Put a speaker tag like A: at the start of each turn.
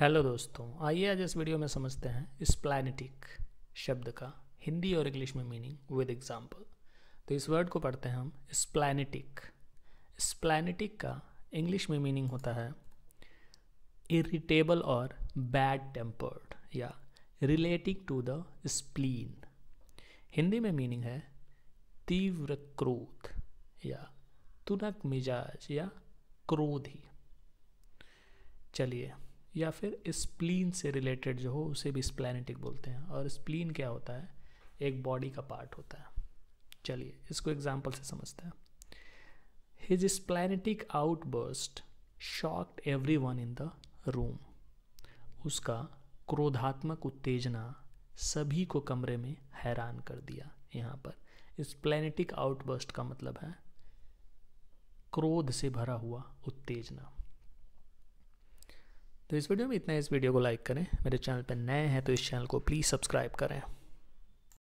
A: hello दोस्तों आइए आज इस वीडियो में समझते हैं स्प्लैनिटिक शब्द का हिंदी और इंग्लिश में मीनिंग विद एग्जांपल तो इस वर्ड को पढ़ते हैं हम स्प्लैनिटिक स्प्लैनिटिक का इंग्लिश में मीनिंग होता है इरिटेबल और बैड टेम्पर्ड या relating to the spleen Hindi में मीनिंग है तीव्र क्रोध या तुनक मिजाज या क्रोधी चलिए या फिर स्प्लीन से रिलेटेड जो हो उसे भी स्प्लैनेटिक बोलते हैं और स्प्लीन क्या होता है एक बॉडी का पार्ट होता है चलिए इसको एग्जाम्पल से समझते हैं his splenetic outburst shocked everyone in the room उसका क्रोधात्मक उत्तेजना सभी को कमरे में हैरान कर दिया यहाँ पर स्प्लैनेटिक आउटबर्स्ट का मतलब है क्रोध से भरा हुआ उत्तेजना तो इस वीडियो में इतना इस वीडियो को लाइक करें मेरे चैनल पर नए हैं तो इस चैनल को प्लीज़ सब्सक्राइब करें